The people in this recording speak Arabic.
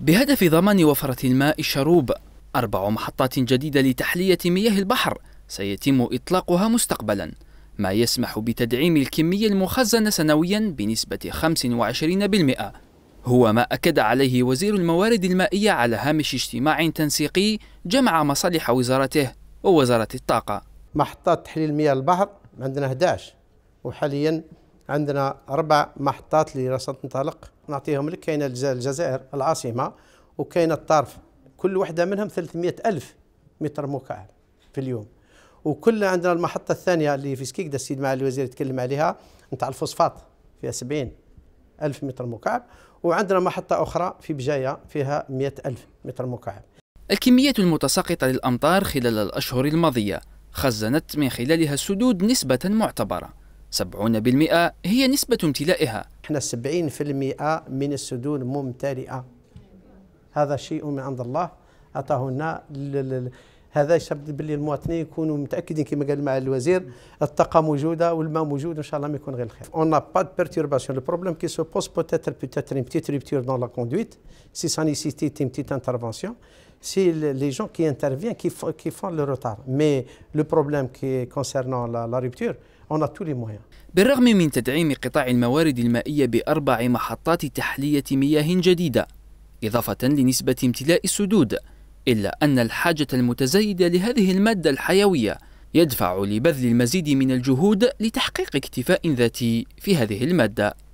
بهدف ضمان وفرة الماء الشروب أربع محطات جديدة لتحلية مياه البحر سيتم إطلاقها مستقبلا ما يسمح بتدعيم الكمية المخزنة سنويا بنسبة 25% هو ما أكد عليه وزير الموارد المائية على هامش اجتماع تنسيقي جمع مصالح وزارته ووزارة الطاقة محطات تحليل مياه البحر عندنا 11 وحاليا عندنا أربع محطات اللي راه تنطلق نعطيهم لك كاينة الجزائر العاصمة وكاينة الطرف كل وحده منهم 300 ألف متر مكعب في اليوم وكل عندنا المحطة الثانية اللي في سكيكدا السيد معالي الوزير يتكلم عليها نتاع الفوسفات فيها 70 ألف متر مكعب وعندنا محطة أخرى في بجاية فيها 100 ألف متر مكعب الكميات المتساقطة للأمطار خلال الأشهر الماضية خزنت من خلالها السدود نسبة معتبرة 70% هي نسبة امتلائها احنا 70% من السدود ممتلئة هذا شيء من عند الله أعطاه لنا هذا يشهد باللي المواطنين يكونوا متاكدين كما قال مع الوزير الطاقه موجوده والماء موجود ان شاء الله ما يكون غير الخير اون با دو بيرتورباسيون لو بروبليم كي سو بوز بوتيتر بوتيتر ان بتيت ريبتور دون لا كوندويت سي سان نيسيتي تي بتيت انترفونسيون سي لي جون كي انترفيان كي فون لو روتار مي لو بروبليم كي كونسيرنون لا ريبتور بالرغم من تدعيم قطاع الموارد المائية بأربع محطات تحلية مياه جديدة إضافة لنسبة امتلاء السدود إلا أن الحاجة المتزايدة لهذه المادة الحيوية يدفع لبذل المزيد من الجهود لتحقيق اكتفاء ذاتي في هذه الماده